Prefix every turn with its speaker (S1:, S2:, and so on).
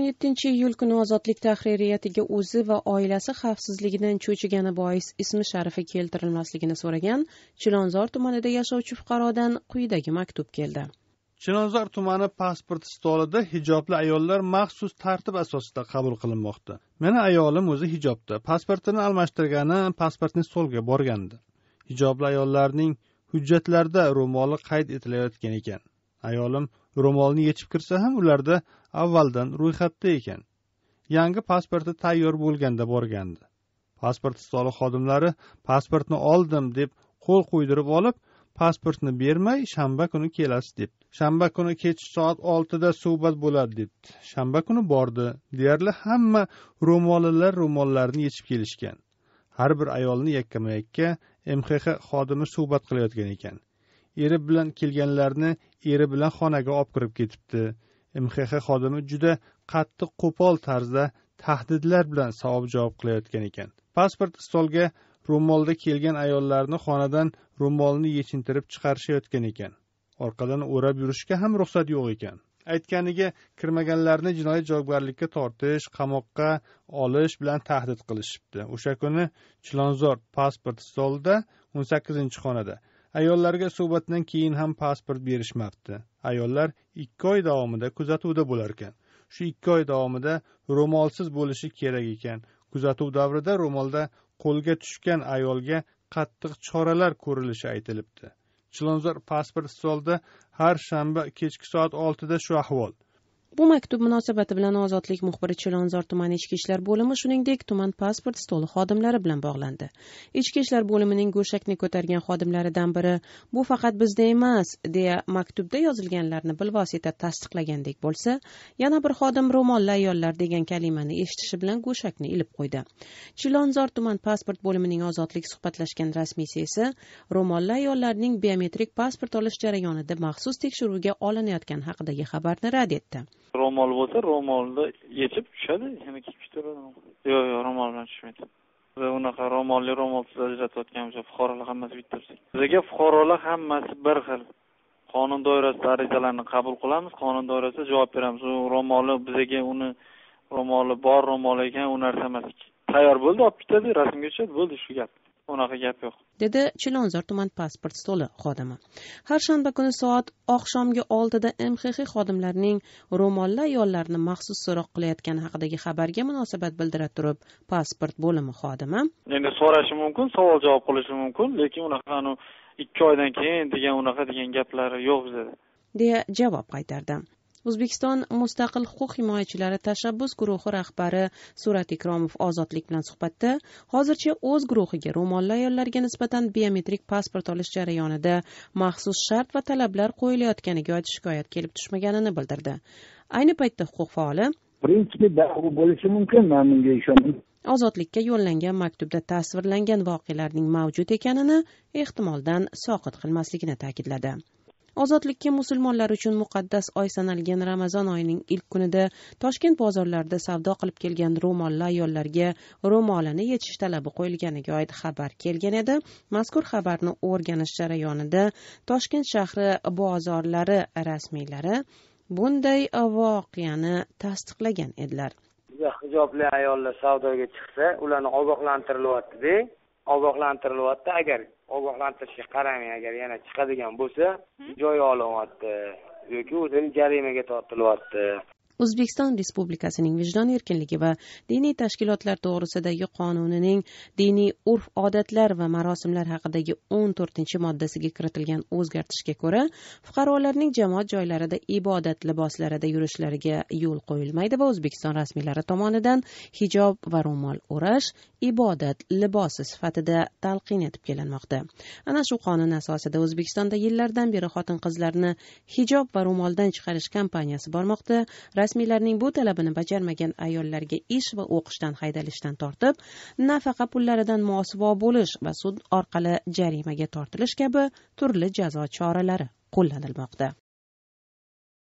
S1: 17 iyul kuni ozodlik tahririyatiga o'zi va oilasi xavfsizligidan cho'chigani bois ismi sharifi keltirilmasligini so'ragan chilonzor tumanida yashovchi fuqarodan quyidagi maktub keldi
S2: chilonzor tumani pasport stolida hijobli ayollar maxsus tartib asosida qabul qilinmoqda meni ayolim o'zi hijobda pasportini almashtirgani pasportni stolga borgandi hijobli ayollarning hujjatlarda ro'moli qayd etilayotgan ekan ayolim ro'molni yechib kirsa ham ularda avvaldan ro'yxatda ekan yangi pasporti tayyor bo'lganda borgandi pasport stoli xodimlari pasportni oldim deb qo'l qo'ydirib olib pasportni bermay shanba kuni kelasiz debdi shanba kuni kech soat oltida suhbat bo'ladi debdi shanba kuni bordi deyarli hamma ro'molilar ro'mollarini yechib kelishgan har bir ayolni yakkama yakka mxx xodimi suhbat qilayotgan ekan eri bilan kelganlarni eri bilan xonaga olib kirib ketibdi mxx xodimi juda qattiq qo'pol tarzda tahdidlar bilan savob javob qilayotgan ekan pasport stolga ro'molda kelgan ayollarni xonadan ro'molni yechintirib chiqarishayotgan ekan orqadan o'rab yurishga ham ruxsat yo'q ekan aytganiga kirmaganlarni jinoiy javobgarlikka tortish qamoqqa olish bilan tahdid qilishibdi o'sha kuni chilonzor pasport stolida o'n sakkizinchi xonada ayollarga suhbatdan keyin ham pasport berishmabdi ayollar ikki oy davomida kuzatuvda bo'larkan shu ikki oy davomida ro'molsiz bo'lishi kerak ekan kuzatuv davrida ro'molda qo'lga tushgan ayolga qattiq choralar ko'rilishi aytilibdi chilonzor pasport stolida har shanba kechki soat oltida shu ahvol
S1: bu maktub munosabati bilan ozodlik muxbiri chilonzor tumani ichki ishlar bo'limi shuningdek tuman pasport stoli xodimlari bilan bog'landi ichki ishlar bo'limining go'shakni ko'targan xodimlaridan biri bu faqat bizda emas deya maktubda yozilganlarni bilvosita tasdiqlagandek bo'lsa yana bir xodim ro'molli ayollar degan kalimani eshitishi bilan go'shakni ilib qo'ydi chilonzor tuman pasport bo'limining ozodlik suhbatlashgan rasmiysi esa ro'molli ayollarning biometrik pasport olish jarayonida maxsus tekshiruvga olinayotgani haqidagi xabarni rad etdi
S2: ro'mol bo'lsa ro'molni yechib tushadi yana kiyib ketaveradi yo'q yo'q ro'mol bilan tushmaydi biz unaqa ro'molli ro'molsiz ajratayotganmiz o'sha fuqarolar hammasi bitta bizaga fuqarolar hammasi bir xil qonun doirasida arizalarni qabul qilamiz qonun doirasida javob beramiz u ro'moli bizaga uni ro'moli bor ro'mol ekan u narsa emas tayyor bo'ldi olib ketadi rasmga tushadi bo'ldi shu gap unaqa gap yo'q
S1: dedi chilonzor tuman pasport stoli xodimi har shanba kuni soat oqshomgi oltida mxx xodimlarining ro'molli ayollarni maxsus so'roq qilayotgani haqidagi xabarga munosabat bildira turib pasport bo'limi xodimi
S2: endi so'rashi mumkin savol javob qilishi mumkin lekin unaqani ikki oydan keyin degan unaqa degan gaplari yo'q bizada
S1: deya javob qaytardi o'zbekiston mustaqil huquq himoyachilari tashabbus guruhi rahbari surat ikromov ozodlik bilan suhbatda hozircha o'z guruhiga ro'molli ayollarga nisbatan biometrik pasport olish jarayonida maxsus shart va talablar qo'yilayotganiga oid shikoyat kelib tushmaganini bildirdi ayni paytda huquq faoli
S2: prinsipi bu bo'lishi mumkin man bunga ishonaman
S1: ozodlikka yo'llangan maktubda tasvirlangan voqealarning mavjud ekanini ehtimoldan soqit qilmasligini ta'kidladi ozodlikka musulmonlar uchun muqaddas oy sanalgan ramazon oyining ilk kunida toshkent bozorlarida savdo qilib kelgan ro'molli ayollarga ro'molini yechish talabi qo'yilganiga oid xabar kelgan edi mazkur xabarni o'rganish jarayonida toshkent shahri bozorlari rasmiylari bunday voqeani tasdiqlagan edilar
S2: hijobli ayollar savdoga chiqsa ularni ogohlantirilyaptida ogohlantirilyapti agar ogohlantirishga qaramay agar yana chiqadigan bo'lsa joy olinyapti yoki o'zini jarimaga tortilyapti
S1: o'zbekiston respublikasining vijdon erkinligi va diniy tashkilotlar to'g'risidagi qonunining diniy urf odatlar va marosimlar haqidagi o'n to'rtinchi moddasiga kiritilgan o'zgartishga ko'ra fuqarolarning jamoat joylarida ibodat liboslarida yurishlariga yo'l qo'yilmaydi va o'zbekiston rasmiylari tomonidan hijob va ro'mol o'rash ibodat libosi sifatida talqin etib kelinmoqda ana shu qonun asosida o'zbekistonda yillardan beri xotin qizlarni hijob va ro'moldan chiqarish kampaniyasi bormoqda rasmiylarning bu talabini bajarmagan ayollarga ish va o'qishdan haydalishdan tortib nafaqa pullaridan muosibo bo'lish va sud orqali jarimaga tortilish kabi turli jazo choralari qo'llanilmoqda